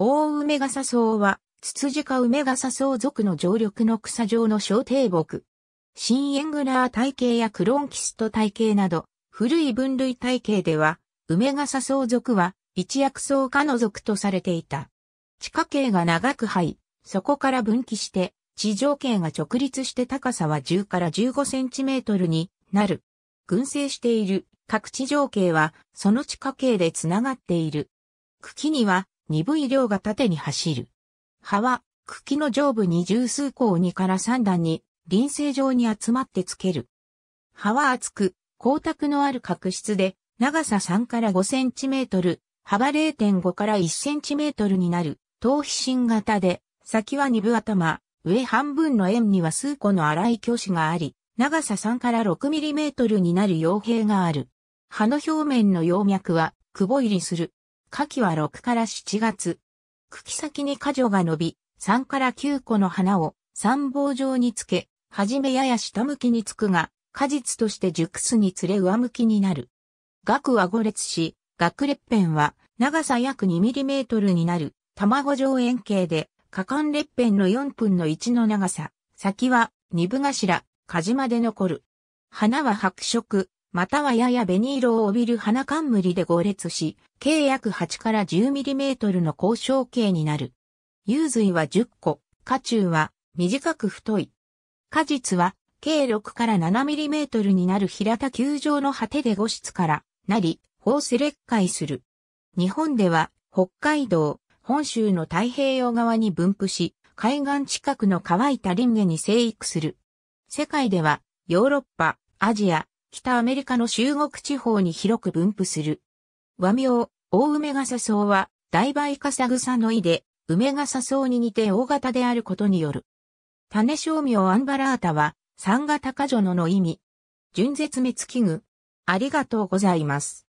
大梅笠草は、ツツジ科梅笠草属の常緑の草状の小低木。新エングラー体系やクロンキスト体系など、古い分類体系では、梅笠草属は、一薬草科の属とされていた。地下茎が長く生い、そこから分岐して、地上茎が直立して高さは10から15センチメートルになる。群生している各地上茎は、その地下茎でつながっている。茎には、鈍い量が縦に走る。葉は、茎の上部に十数個を2から3段に、輪生状に集まってつける。葉は厚く、光沢のある角質で、長さ3から5センチメートル、幅0.5から1センチメートルになる、頭皮芯型で、先は二頭、上半分の円には数個の粗い巨子があり、長さ3から6ミリメートルになる傭兵がある。葉の表面の葉脈は、くぼ入りする。夏季は6から7月。茎先に果女が伸び、3から9個の花を三棒状につけ、はじめやや下向きにつくが、果実として熟すにつれ上向きになる。額は5列し、額列片は長さ約2トルになる卵状円形で、果敢列片の4分の1の長さ、先は二部頭、かじまで残る。花は白色、またはやや紅色を帯びる花冠で合列し、計約8から1 0トルの交渉形になる。幽髄は10個、花中は短く太い。果実は計6から7トルになる平田球状の果てで5室からなり、ホース裂開する。日本では北海道、本州の太平洋側に分布し、海岸近くの乾いた林家に生育する。世界ではヨーロッパ、アジア、北アメリカの中国地方に広く分布する。和名、大梅笠草は、大梅笠草の意で、梅笠草に似て大型であることによる。種商名アンバラータは、三型カジョノの意味。純絶滅危惧。ありがとうございます。